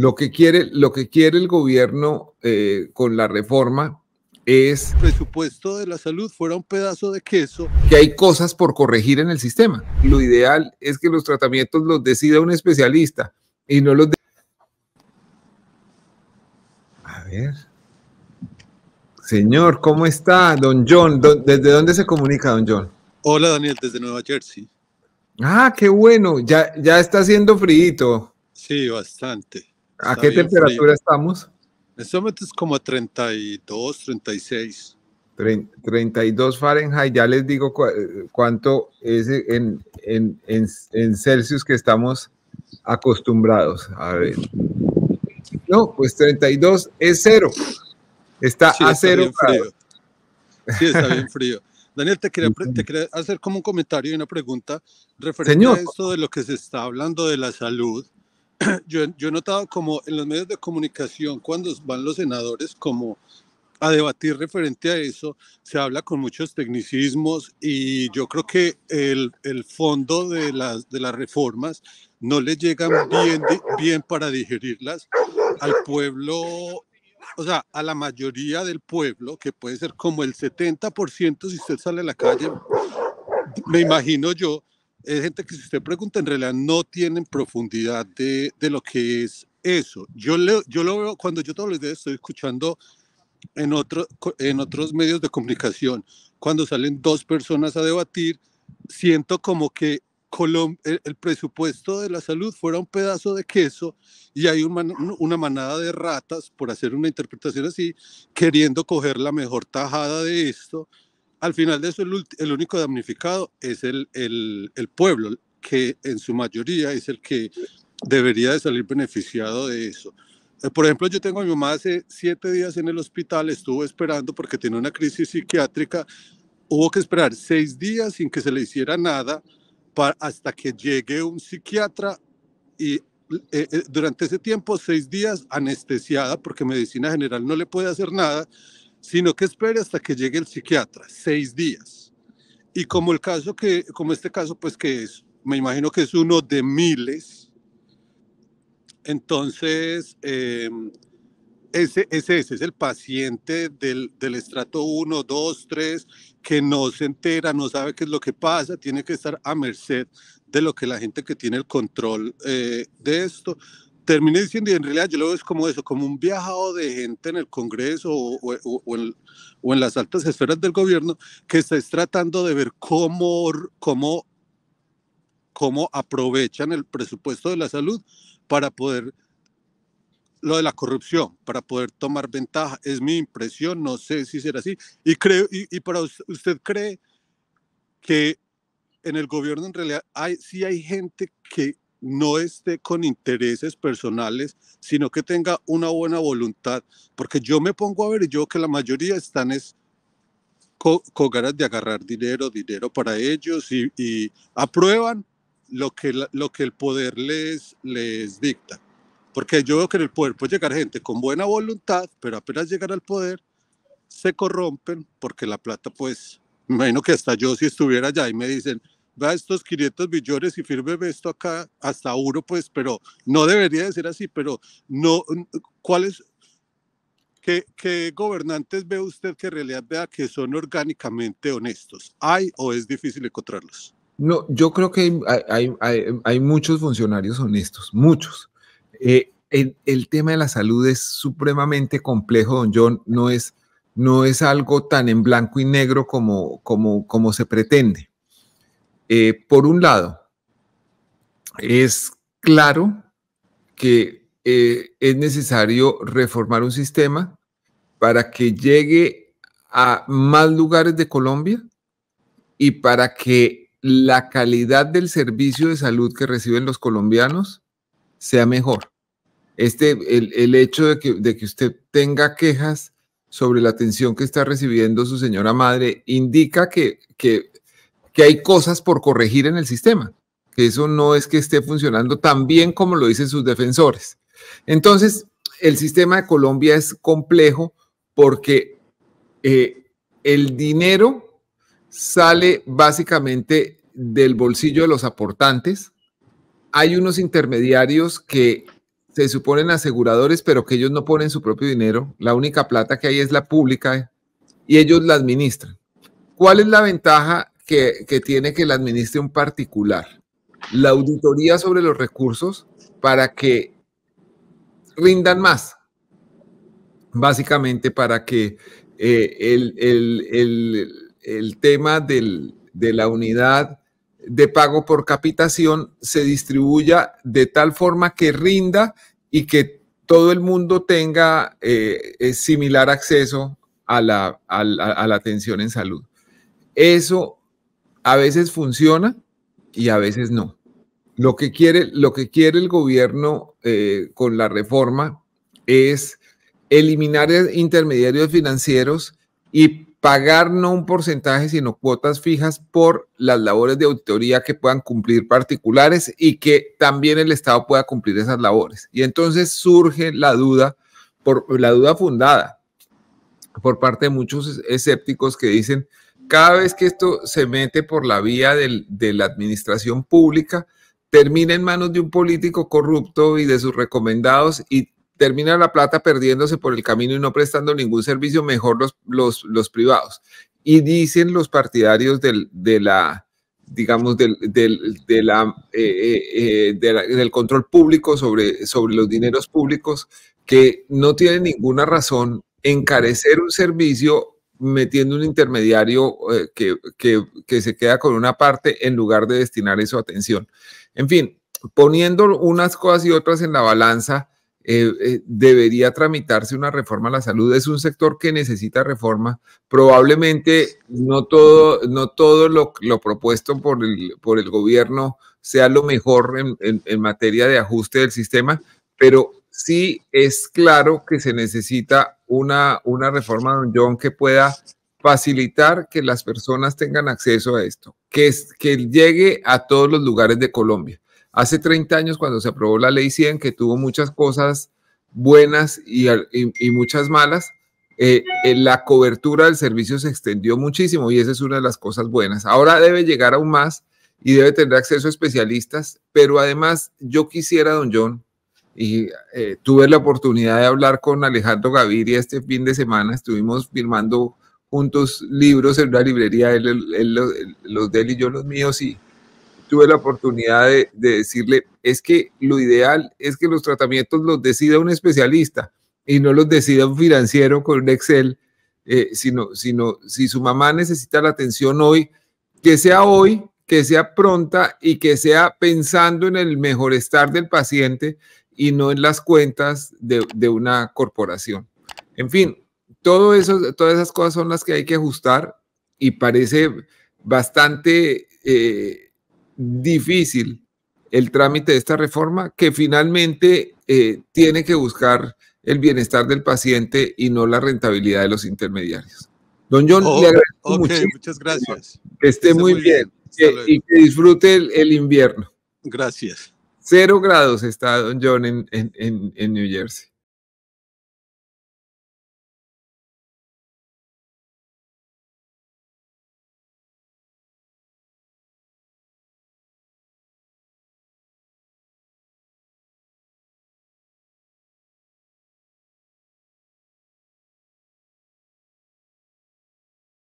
Lo que quiere, lo que quiere el gobierno eh, con la reforma es... El presupuesto de la salud fuera un pedazo de queso. Que hay cosas por corregir en el sistema. Lo ideal es que los tratamientos los decida un especialista y no los... A ver. Señor, ¿cómo está, don John? ¿Desde dónde se comunica, don John? Hola, Daniel, desde Nueva Jersey. Ah, qué bueno, ya, ya está haciendo frío. Sí, bastante. ¿A qué temperatura estamos? En este es como 32, 36. 32 Fahrenheit, ya les digo eh, cuánto es en, en, en, Celsius que estamos acostumbrados. A ver. No, pues 32 es cero. Está a cero. Sí, está bien frío. Daniel, te quería, hacer como un comentario y una pregunta referente a esto de lo que se está hablando de la salud. yo, he notado como en los medios de comunicación, cuando van los senadores como a debatir referente a eso, se habla con muchos tecnicismos y yo creo que el, el fondo de las, de las reformas no le llega bien, bien para digerirlas al pueblo, o sea, a la mayoría del pueblo, que puede ser como el 70% si usted sale a la calle, me imagino yo, es eh, gente que si usted pregunta, en realidad no tienen profundidad de, de lo que es eso. Yo, yo lo veo cuando yo todos los días estoy escuchando en, otro, en otros medios de comunicación, cuando salen dos personas a debatir, siento como que el, presupuesto de la salud fuera un pedazo de queso y hay una manada de ratas, por hacer una interpretación así, queriendo coger la mejor tajada de esto al final de eso, el, único damnificado es el, el, pueblo, que en su mayoría es el que debería de salir beneficiado de eso. Eh, por ejemplo, yo tengo a mi mamá hace siete días en el hospital, estuvo esperando porque tiene una crisis psiquiátrica, hubo que esperar seis días sin que se le hiciera nada para, hasta que llegue un psiquiatra y eh, eh, durante ese tiempo, seis días anestesiada porque medicina general no le puede hacer nada sino que espere hasta que llegue el psiquiatra, seis días. Y como el caso que, como este caso, pues que es, me imagino que es uno de miles, entonces em, ese, ese, es el paciente del, estrato 1, 2, 3, que no se entera, no sabe qué es lo que pasa, tiene que estar a merced de lo que la gente que tiene el control eh, de esto terminé diciendo, y en realidad yo lo veo es como eso, como un viajado de gente en el Congreso o, o, en, o, en, las altas esferas del gobierno que está tratando de ver cómo, cómo, cómo aprovechan el presupuesto de la salud para poder lo de la corrupción para poder tomar ventaja. Es mi impresión, no sé si será así. Y creo, y, y para usted, usted, cree que en el gobierno en realidad hay, sí hay gente que no esté con intereses personales, sino que tenga una buena voluntad, porque yo me pongo a ver y yo que la mayoría están es con, ganas de agarrar dinero, dinero para ellos y, aprueban lo que, lo que el poder les, les dicta. Porque yo veo que en el poder puede llegar gente con buena voluntad, pero apenas llegan al poder se corrompen porque la plata pues, me imagino que hasta yo si estuviera allá y me dicen, vea estos 500 billones y firme esto acá hasta uno, pues, pero no debería de ser así, pero no, ¿cuáles, qué, qué gobernantes ve usted que en realidad vea que son orgánicamente honestos? ¿Hay o es difícil encontrarlos? No, yo creo que hay, hay, hay, muchos funcionarios honestos, muchos. Eh, el, tema de la salud es supremamente complejo, don John, no es, no es algo tan en blanco y negro como, como, como se pretende. Eh, por un lado, es claro que eh, es necesario reformar un sistema para que llegue a más lugares de Colombia y para que la calidad del servicio de salud que reciben los colombianos sea mejor. Este, el, hecho de que, usted tenga quejas sobre la atención que está recibiendo su señora madre indica que, que que hay cosas por corregir en el sistema, que eso no es que esté funcionando tan bien como lo dicen sus defensores. Entonces, el sistema de Colombia es complejo porque eh, el dinero sale básicamente del bolsillo de los aportantes. Hay unos intermediarios que se suponen aseguradores, pero que ellos no ponen su propio dinero. La única plata que hay es la pública y ellos la administran. ¿Cuál es la ventaja que, tiene que la administre un particular. La auditoría sobre los recursos para que rindan más, básicamente para que eh, el, tema de la unidad de pago por capitación se distribuya de tal forma que rinda y que todo el mundo tenga eh, eh, similar acceso a la, a la atención en salud. Eso a veces funciona y a veces no. Lo que quiere, lo que quiere el gobierno eh, con la reforma es eliminar e-, intermediarios financieros y pagar no un porcentaje, sino cuotas fijas por las labores de auditoría que puedan cumplir particulares y que también el Estado pueda cumplir esas labores. Y entonces surge la duda, por, la duda fundada por parte de muchos escépticos que dicen, cada vez que esto se mete por la vía de la administración pública, termina en manos de un político corrupto y de sus recomendados y termina la plata perdiéndose por el camino y no prestando ningún servicio, mejor los, los, los privados. Y dicen los partidarios del, de la, digamos, del, del, de la, eh, eh, eh del control público sobre, sobre los dineros públicos, que no tienen ninguna razón encarecer un servicio metiendo un intermediario eh, que, se queda con una parte en lugar de destinar su atención. En fin, poniendo unas cosas y otras en la balanza, eh, eh, debería tramitarse una reforma a la salud. Es un sector que necesita reforma. Probablemente no todo, no todo lo, lo propuesto por el, por el gobierno sea lo mejor en materia de ajuste del sistema, pero sí es claro que se necesita una, una reforma, don John, que pueda facilitar que las personas tengan acceso a esto, que, que llegue a todos los lugares de Colombia. Hace 30 años, cuando se aprobó la ley 100, que tuvo muchas cosas buenas y, muchas malas, eh, eh, la cobertura del servicio se extendió muchísimo y esa es una de las cosas buenas. Ahora debe llegar aún más y debe tener acceso a especialistas, pero además yo quisiera, don John, y eh, tuve la oportunidad de hablar con Alejandro Gaviria este fin de semana. Estuvimos firmando juntos libros en la librería, él, los de él y yo los míos. Y tuve la oportunidad de, decirle, es que lo ideal es que los tratamientos los decida un especialista y no los decida un financiero con un Excel, eh, sino, sino si su mamá necesita la atención hoy, que sea hoy, que sea pronta y que sea pensando en el mejor estar del paciente y no en las cuentas de, de una corporación. En fin, todo eso, todas esas cosas son las que hay que ajustar y parece bastante eh, difícil el trámite de esta reforma que finalmente eh, tiene que buscar el bienestar del paciente y no la rentabilidad de los intermediarios. Don John, Muchas gracias. Que esté, muy, bien, y que disfrute el invierno. Gracias. Cero grados está Don John en, en, en, en New Jersey.